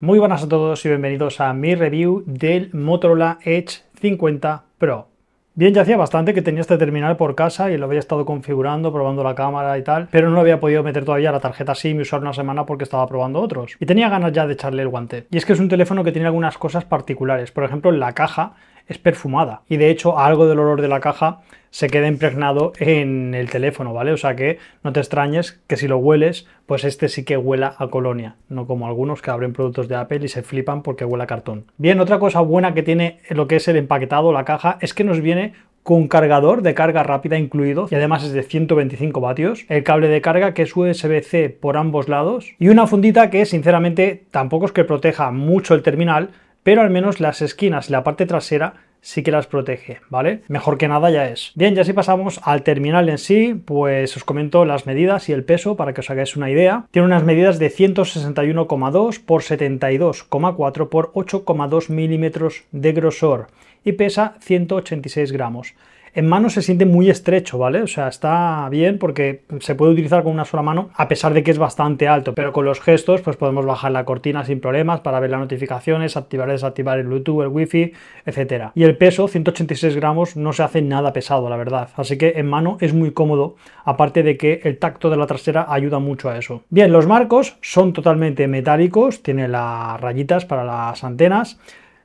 Muy buenas a todos y bienvenidos a mi review del Motorola Edge 50 Pro. Bien, ya hacía bastante que tenía este terminal por casa y lo había estado configurando, probando la cámara y tal, pero no había podido meter todavía la tarjeta SIM y usar una semana porque estaba probando otros. Y tenía ganas ya de echarle el guante. Y es que es un teléfono que tiene algunas cosas particulares. Por ejemplo, la caja es perfumada y de hecho algo del olor de la caja se queda impregnado en el teléfono, ¿vale? O sea que no te extrañes que si lo hueles, pues este sí que huela a colonia, no como algunos que abren productos de Apple y se flipan porque huela a cartón. Bien, otra cosa buena que tiene lo que es el empaquetado, la caja, es que nos viene con cargador de carga rápida incluido y además es de 125 vatios, el cable de carga que es USB-C por ambos lados y una fundita que sinceramente tampoco es que proteja mucho el terminal, pero al menos las esquinas y la parte trasera sí que las protege, ¿vale? Mejor que nada ya es. Bien, ya si pasamos al terminal en sí, pues os comento las medidas y el peso para que os hagáis una idea. Tiene unas medidas de 161,2 por 72,4 por 8,2 milímetros de grosor y pesa 186 gramos. En mano se siente muy estrecho, ¿vale? O sea, está bien porque se puede utilizar con una sola mano, a pesar de que es bastante alto, pero con los gestos pues podemos bajar la cortina sin problemas para ver las notificaciones, activar y desactivar el Bluetooth, el Wi-Fi, etc. Y el peso, 186 gramos, no se hace nada pesado, la verdad. Así que en mano es muy cómodo, aparte de que el tacto de la trasera ayuda mucho a eso. Bien, los marcos son totalmente metálicos, tiene las rayitas para las antenas.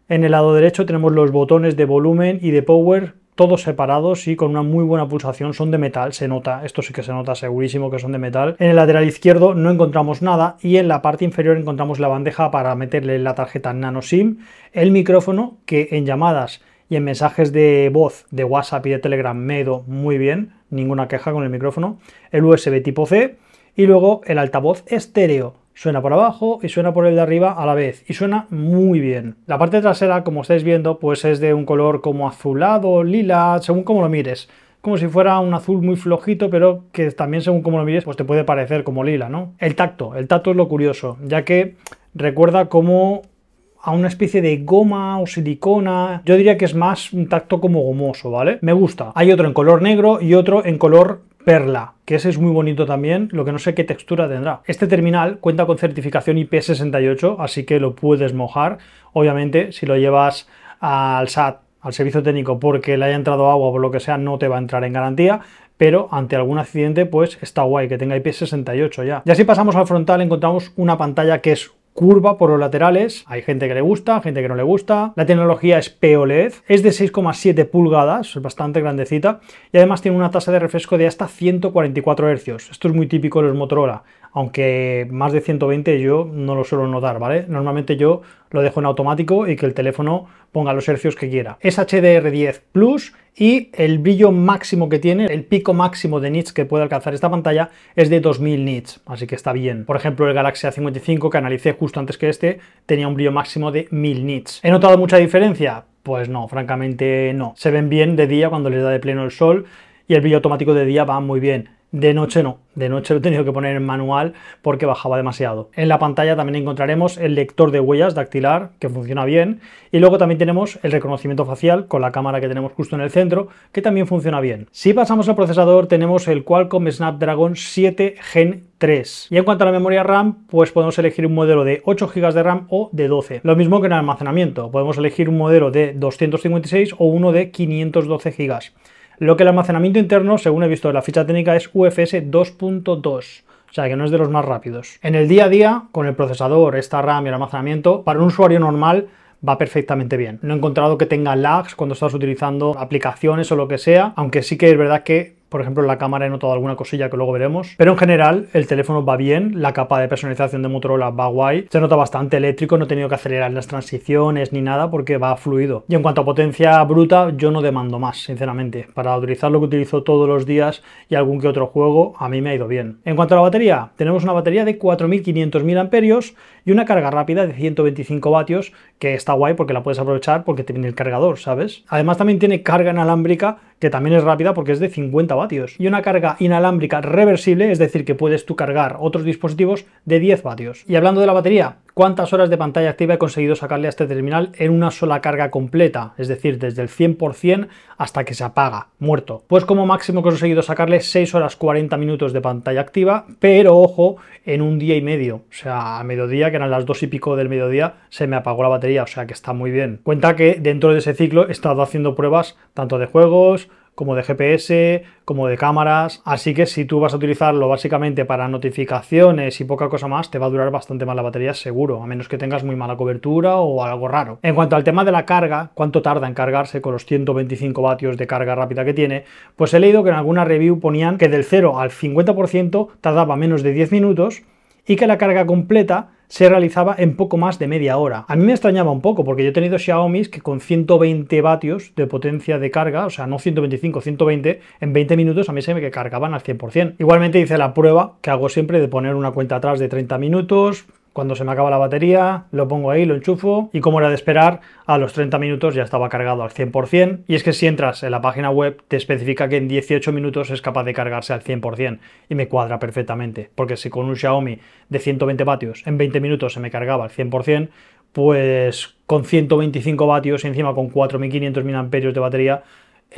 En el lado derecho tenemos los botones de volumen y de power todos separados y con una muy buena pulsación, son de metal, se nota, esto sí que se nota segurísimo que son de metal. En el lateral izquierdo no encontramos nada y en la parte inferior encontramos la bandeja para meterle la tarjeta nano SIM, el micrófono que en llamadas y en mensajes de voz de WhatsApp y de Telegram me muy bien, ninguna queja con el micrófono, el USB tipo C y luego el altavoz estéreo suena por abajo y suena por el de arriba a la vez y suena muy bien. La parte trasera, como estáis viendo, pues es de un color como azulado, lila, según como lo mires. Como si fuera un azul muy flojito, pero que también según como lo mires, pues te puede parecer como lila, ¿no? El tacto, el tacto es lo curioso, ya que recuerda como a una especie de goma o silicona. Yo diría que es más un tacto como gomoso, ¿vale? Me gusta. Hay otro en color negro y otro en color Perla, que ese es muy bonito también, lo que no sé qué textura tendrá. Este terminal cuenta con certificación IP68, así que lo puedes mojar. Obviamente, si lo llevas al SAT, al servicio técnico, porque le haya entrado agua o lo que sea, no te va a entrar en garantía, pero ante algún accidente, pues está guay que tenga IP68 ya. Y así pasamos al frontal, encontramos una pantalla que es curva por los laterales. Hay gente que le gusta, gente que no le gusta. La tecnología es POLED, es de 6,7 pulgadas, es bastante grandecita, y además tiene una tasa de refresco de hasta 144 hercios, Esto es muy típico de los Motorola aunque más de 120 yo no lo suelo notar, ¿vale? Normalmente yo lo dejo en automático y que el teléfono ponga los hercios que quiera. Es HDR10 Plus y el brillo máximo que tiene, el pico máximo de nits que puede alcanzar esta pantalla es de 2000 nits, así que está bien. Por ejemplo, el Galaxy A55 que analicé justo antes que este tenía un brillo máximo de 1000 nits. ¿He notado mucha diferencia? Pues no, francamente no. Se ven bien de día cuando les da de pleno el sol y el brillo automático de día va muy bien. De noche no, de noche lo he tenido que poner en manual porque bajaba demasiado. En la pantalla también encontraremos el lector de huellas dactilar, que funciona bien, y luego también tenemos el reconocimiento facial con la cámara que tenemos justo en el centro, que también funciona bien. Si pasamos al procesador tenemos el Qualcomm Snapdragon 7 Gen 3. Y en cuanto a la memoria RAM, pues podemos elegir un modelo de 8 GB de RAM o de 12. Lo mismo que en almacenamiento, podemos elegir un modelo de 256 o uno de 512 GB. Lo que el almacenamiento interno, según he visto en la ficha técnica, es UFS 2.2 o sea que no es de los más rápidos. En el día a día, con el procesador, esta RAM y el almacenamiento, para un usuario normal va perfectamente bien. No he encontrado que tenga lags cuando estás utilizando aplicaciones o lo que sea, aunque sí que es verdad que por ejemplo, en la cámara he notado alguna cosilla que luego veremos. Pero en general, el teléfono va bien, la capa de personalización de Motorola va guay, se nota bastante eléctrico, no he tenido que acelerar las transiciones ni nada porque va fluido. Y en cuanto a potencia bruta, yo no demando más, sinceramente. Para utilizar lo que utilizo todos los días y algún que otro juego, a mí me ha ido bien. En cuanto a la batería, tenemos una batería de 4.500 amperios y una carga rápida de 125 vatios, que está guay porque la puedes aprovechar porque tiene el cargador, ¿sabes? Además también tiene carga inalámbrica que también es rápida porque es de 50 vatios. Y una carga inalámbrica reversible, es decir, que puedes tú cargar otros dispositivos de 10 vatios. Y hablando de la batería, cuántas horas de pantalla activa he conseguido sacarle a este terminal en una sola carga completa, es decir, desde el 100% hasta que se apaga, muerto. Pues como máximo he conseguido sacarle 6 horas 40 minutos de pantalla activa, pero ojo, en un día y medio, o sea, a mediodía, que eran las 2 y pico del mediodía, se me apagó la batería, o sea que está muy bien. Cuenta que dentro de ese ciclo he estado haciendo pruebas tanto de juegos, como de GPS, como de cámaras, así que si tú vas a utilizarlo básicamente para notificaciones y poca cosa más, te va a durar bastante más la batería seguro, a menos que tengas muy mala cobertura o algo raro. En cuanto al tema de la carga, cuánto tarda en cargarse con los 125 vatios de carga rápida que tiene, pues he leído que en alguna review ponían que del 0 al 50% tardaba menos de 10 minutos y que la carga completa se realizaba en poco más de media hora. A mí me extrañaba un poco porque yo he tenido Xiaomi's que con 120 vatios de potencia de carga, o sea, no 125, 120, en 20 minutos a mí se me que cargaban al 100%. Igualmente hice la prueba que hago siempre de poner una cuenta atrás de 30 minutos, cuando se me acaba la batería, lo pongo ahí, lo enchufo y como era de esperar, a los 30 minutos ya estaba cargado al 100%. Y es que si entras en la página web, te especifica que en 18 minutos es capaz de cargarse al 100% y me cuadra perfectamente. Porque si con un Xiaomi de 120 vatios en 20 minutos se me cargaba al 100%, pues con 125 vatios y encima con 4.500 mAh de batería,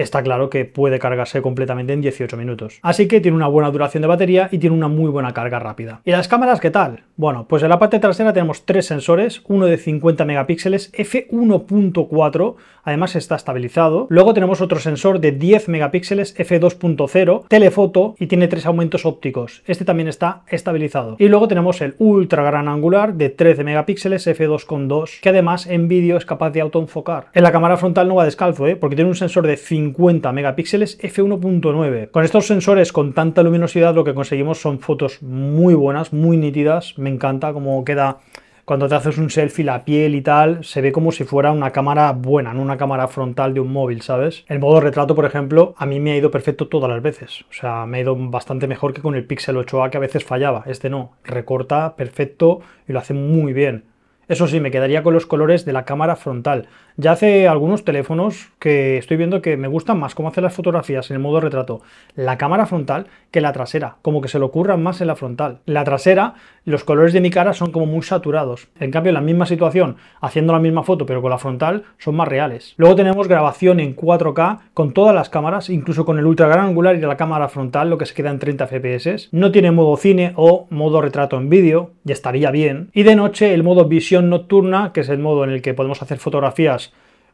está claro que puede cargarse completamente en 18 minutos. Así que tiene una buena duración de batería y tiene una muy buena carga rápida. ¿Y las cámaras qué tal? Bueno, pues en la parte trasera tenemos tres sensores, uno de 50 megapíxeles f1.4, además está estabilizado. Luego tenemos otro sensor de 10 megapíxeles f2.0, telefoto y tiene tres aumentos ópticos. Este también está estabilizado. Y luego tenemos el ultra gran angular de 13 megapíxeles f2.2, que además en vídeo es capaz de autoenfocar. En la cámara frontal no va descalzo, ¿eh? porque tiene un sensor de 5. 50 megapíxeles f1.9. Con estos sensores con tanta luminosidad lo que conseguimos son fotos muy buenas, muy nítidas. Me encanta cómo queda cuando te haces un selfie, la piel y tal, se ve como si fuera una cámara buena, no una cámara frontal de un móvil, ¿sabes? El modo retrato, por ejemplo, a mí me ha ido perfecto todas las veces. O sea, me ha ido bastante mejor que con el Pixel 8a que a veces fallaba. Este no, recorta perfecto y lo hace muy bien. Eso sí, me quedaría con los colores de la cámara frontal. Ya hace algunos teléfonos que estoy viendo que me gustan más cómo hacer las fotografías en el modo retrato la cámara frontal que la trasera, como que se lo ocurra más en la frontal. La trasera, los colores de mi cara son como muy saturados. En cambio, en la misma situación, haciendo la misma foto pero con la frontal, son más reales. Luego tenemos grabación en 4K con todas las cámaras, incluso con el ultra gran angular y la cámara frontal, lo que se queda en 30 FPS. No tiene modo cine o modo retrato en vídeo, ya estaría bien. Y de noche el modo visión nocturna, que es el modo en el que podemos hacer fotografías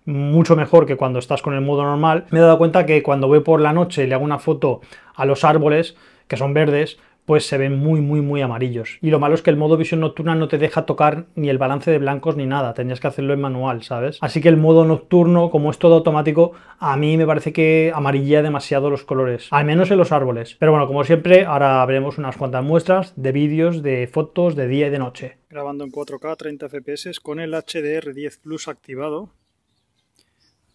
mucho mejor que cuando estás con el modo normal, me he dado cuenta que cuando voy por la noche y le hago una foto a los árboles, que son verdes, pues se ven muy, muy, muy amarillos. Y lo malo es que el modo visión nocturna no te deja tocar ni el balance de blancos ni nada, tendrías que hacerlo en manual, ¿sabes? Así que el modo nocturno, como es todo automático, a mí me parece que amarilla demasiado los colores, al menos en los árboles. Pero bueno, como siempre, ahora veremos unas cuantas muestras de vídeos, de fotos, de día y de noche. Grabando en 4K 30 FPS con el HDR10 Plus activado,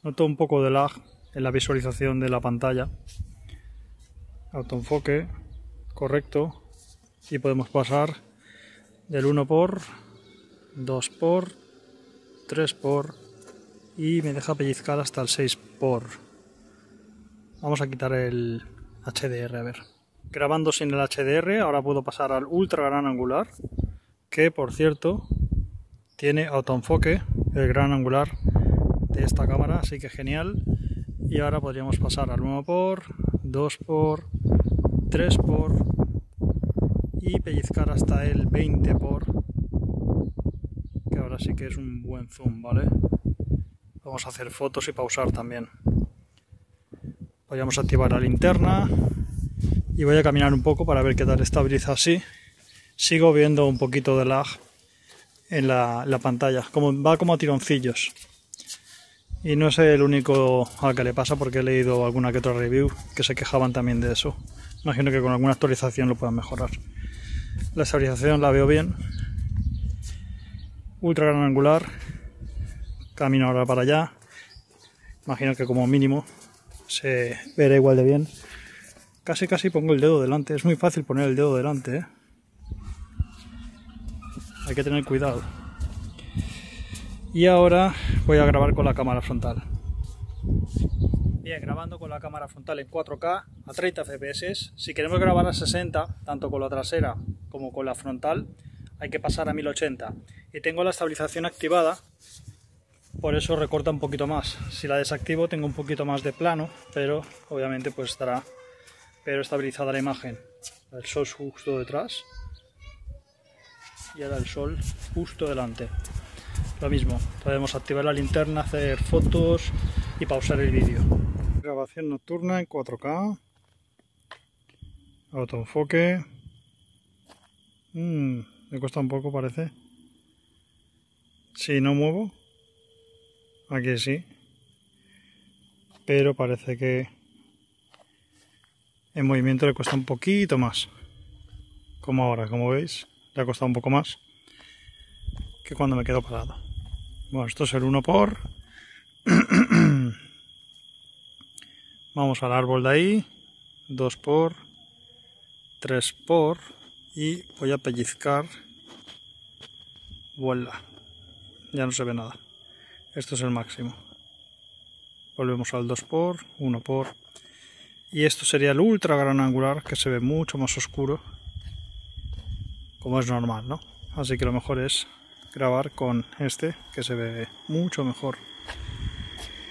Noto un poco de lag en la visualización de la pantalla. Autoenfoque, correcto. Y podemos pasar del 1 por, 2 por, 3 por y me deja pellizcar hasta el 6 por. Vamos a quitar el HDR, a ver. Grabando sin el HDR, ahora puedo pasar al ultra gran angular, que por cierto tiene autoenfoque, el gran angular de esta cámara, así que genial. Y ahora podríamos pasar al 1 por, 2 por, 3 por y pellizcar hasta el 20 por, que ahora sí que es un buen zoom, ¿vale? Vamos a hacer fotos y pausar también. Podríamos activar la linterna y voy a caminar un poco para ver qué tal estabiliza así. Sigo viendo un poquito de lag en la, pantalla, como, va como a tironcillos. Y no es el único al que le pasa porque he leído alguna que otra review que se quejaban también de eso. Imagino que con alguna actualización lo puedan mejorar. La estabilización la veo bien. Ultra gran angular. Camino ahora para allá. Imagino que como mínimo se verá igual de bien. Casi casi pongo el dedo delante. Es muy fácil poner el dedo delante. ¿eh? Hay que tener cuidado y ahora voy a grabar con la cámara frontal. Bien, grabando con la cámara frontal en 4K a 30 fps. Si queremos grabar a 60, tanto con la trasera como con la frontal, hay que pasar a 1080. Y tengo la estabilización activada, por eso recorta un poquito más. Si la desactivo tengo un poquito más de plano, pero obviamente pues estará pero estabilizada la imagen. El sol justo detrás y ahora el sol justo delante lo mismo. Podemos activar la linterna, hacer fotos y pausar el vídeo. Grabación nocturna en 4K. Autoenfoque. mmm, me cuesta un poco, parece. Si no muevo. Aquí sí. Pero parece que en movimiento le cuesta un poquito más. Como ahora, como veis, le ha costado un poco más que cuando me quedo parado. Bueno, esto es el 1 por. Vamos al árbol de ahí. 2 por. 3 por. Y voy a pellizcar. Vuela. Ya no se ve nada. Esto es el máximo. Volvemos al 2 por. 1 por. Y esto sería el ultra gran angular que se ve mucho más oscuro. Como es normal, ¿no? Así que lo mejor es grabar con este que se ve mucho mejor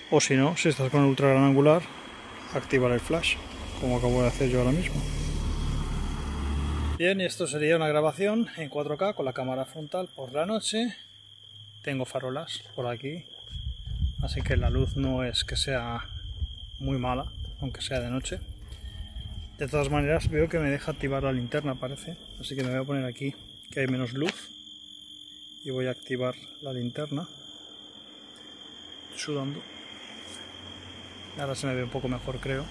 o si no, si estás con el ultra gran angular activar el flash como acabo de hacer yo ahora mismo bien, y esto sería una grabación en 4K con la cámara frontal por la noche tengo farolas por aquí así que la luz no es que sea muy mala aunque sea de noche de todas maneras veo que me deja activar la linterna parece así que me voy a poner aquí que hay menos luz y voy a activar la linterna sudando ahora se me ve un poco mejor creo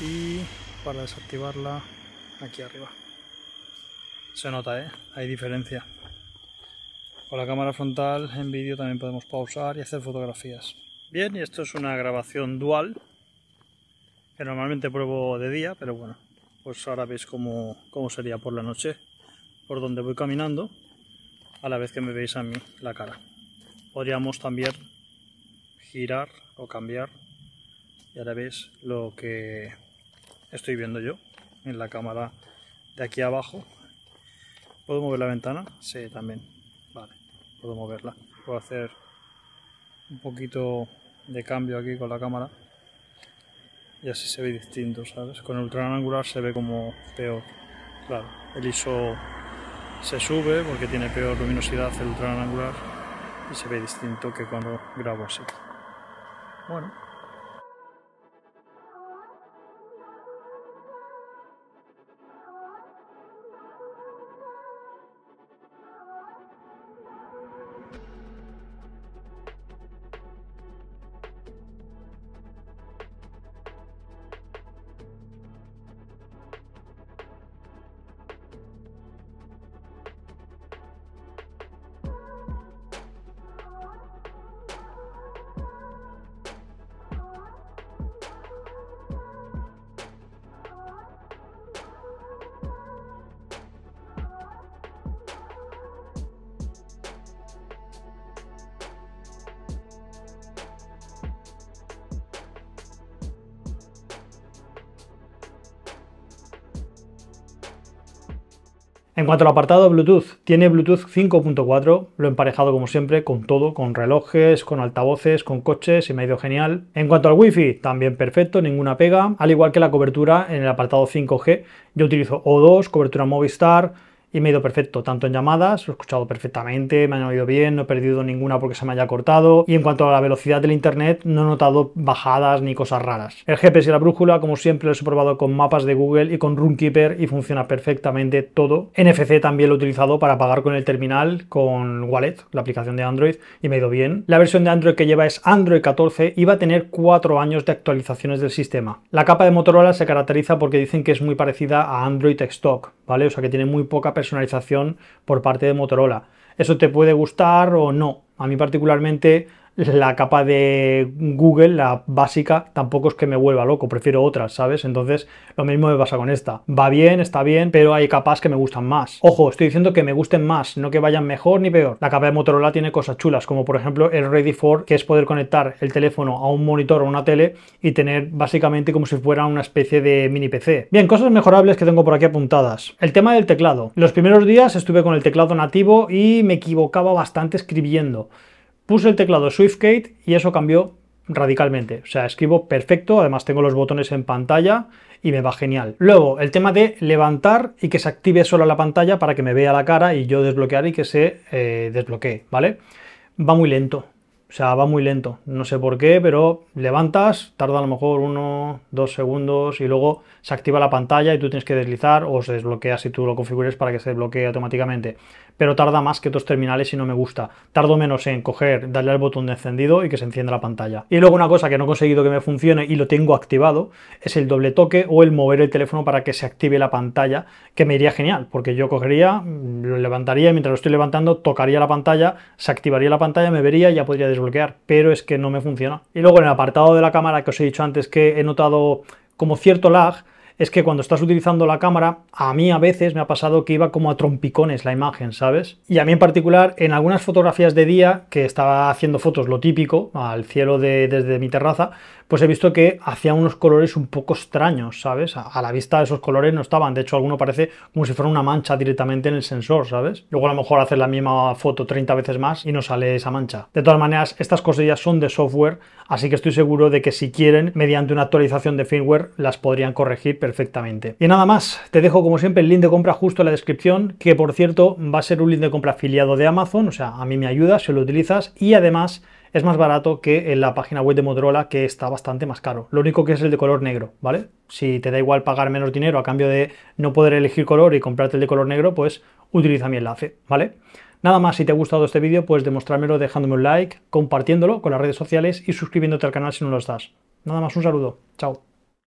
y para desactivarla aquí arriba se nota eh hay diferencia con la cámara frontal en vídeo también podemos pausar y hacer fotografías bien y esto es una grabación dual que normalmente pruebo de día pero bueno pues ahora veis cómo, cómo sería por la noche por donde voy caminando a la vez que me veis a mí la cara. Podríamos también girar o cambiar y ahora veis lo que estoy viendo yo en la cámara de aquí abajo. ¿Puedo mover la ventana? Sí, también. Vale, puedo moverla. Puedo hacer un poquito de cambio aquí con la cámara y así se ve distinto, ¿sabes? Con el ultra angular se ve como peor. Claro, el ISO se sube porque tiene peor luminosidad el angular y se ve distinto que cuando grabo así. Bueno, En cuanto al apartado Bluetooth, tiene Bluetooth 5.4, lo he emparejado como siempre con todo, con relojes, con altavoces, con coches y me ha ido genial. En cuanto al Wi-Fi, también perfecto, ninguna pega, al igual que la cobertura en el apartado 5G. Yo utilizo O2, cobertura Movistar, y me ha ido perfecto, tanto en llamadas, lo he escuchado perfectamente, me han oído bien, no he perdido ninguna porque se me haya cortado, y en cuanto a la velocidad del internet, no he notado bajadas ni cosas raras. El GPS y la brújula, como siempre, lo he probado con mapas de Google y con Runkeeper y funciona perfectamente todo. NFC también lo he utilizado para pagar con el terminal, con Wallet, la aplicación de Android, y me ha ido bien. La versión de Android que lleva es Android 14 y va a tener 4 años de actualizaciones del sistema. La capa de Motorola se caracteriza porque dicen que es muy parecida a Android Stock, ¿vale? O sea que tiene muy poca personalización por parte de Motorola. Eso te puede gustar o no. A mí particularmente la capa de Google, la básica, tampoco es que me vuelva loco, prefiero otras, ¿sabes? Entonces, lo mismo me pasa con esta. Va bien, está bien, pero hay capas que me gustan más. Ojo, estoy diciendo que me gusten más, no que vayan mejor ni peor. La capa de Motorola tiene cosas chulas, como por ejemplo el Ready for, que es poder conectar el teléfono a un monitor o una tele y tener básicamente como si fuera una especie de mini PC. Bien, cosas mejorables que tengo por aquí apuntadas. El tema del teclado. Los primeros días estuve con el teclado nativo y me equivocaba bastante escribiendo. Puse el teclado SwiftKey y eso cambió radicalmente. O sea, escribo perfecto, además tengo los botones en pantalla y me va genial. Luego, el tema de levantar y que se active solo la pantalla para que me vea la cara y yo desbloquear y que se eh, desbloquee, ¿vale? Va muy lento. O sea, va muy lento. No sé por qué, pero levantas, tarda a lo mejor uno, dos segundos y luego se activa la pantalla y tú tienes que deslizar o se desbloquea si tú lo configures para que se desbloquee automáticamente pero tarda más que otros terminales y no me gusta. Tardo menos en coger, darle al botón de encendido y que se encienda la pantalla. Y luego una cosa que no he conseguido que me funcione y lo tengo activado es el doble toque o el mover el teléfono para que se active la pantalla, que me iría genial, porque yo cogería, mm, lo levantaría y mientras lo estoy levantando tocaría la pantalla, se activaría la pantalla, me vería y ya podría desbloquear, pero es que no me funciona. Y luego en el apartado de la cámara que os he dicho antes que he notado como cierto lag, es que cuando estás utilizando la cámara, a mí a veces me ha pasado que iba como a trompicones la imagen, ¿sabes? Y a mí en particular, en algunas fotografías de día, que estaba haciendo fotos, lo típico, al cielo desde mi terraza, pues he visto que hacía unos colores un poco extraños, ¿sabes? A, la vista de esos colores no estaban, de hecho alguno parece como si fuera una mancha directamente en el sensor, ¿sabes? Luego a lo mejor haces la misma foto 30 veces más y no sale esa mancha. De todas maneras, estas cosillas son de software, así que estoy seguro de que si quieren, mediante una actualización de firmware, las podrían corregir perfectamente. Y nada más, te dejo como siempre el link de compra justo en la descripción, que por cierto va a ser un link de compra afiliado de Amazon, o sea, a mí me ayuda si lo utilizas y además es más barato que en la página web de Motorola, que está bastante más caro. Lo único que es el de color negro, ¿vale? Si te da igual pagar menos dinero a cambio de no poder elegir color y comprarte el de color negro, pues utiliza mi enlace, ¿vale? Nada más, si te ha gustado este vídeo, pues demostrármelo dejándome un like, compartiéndolo con las redes sociales y suscribiéndote al canal si no lo estás. Nada más, un saludo. Chao.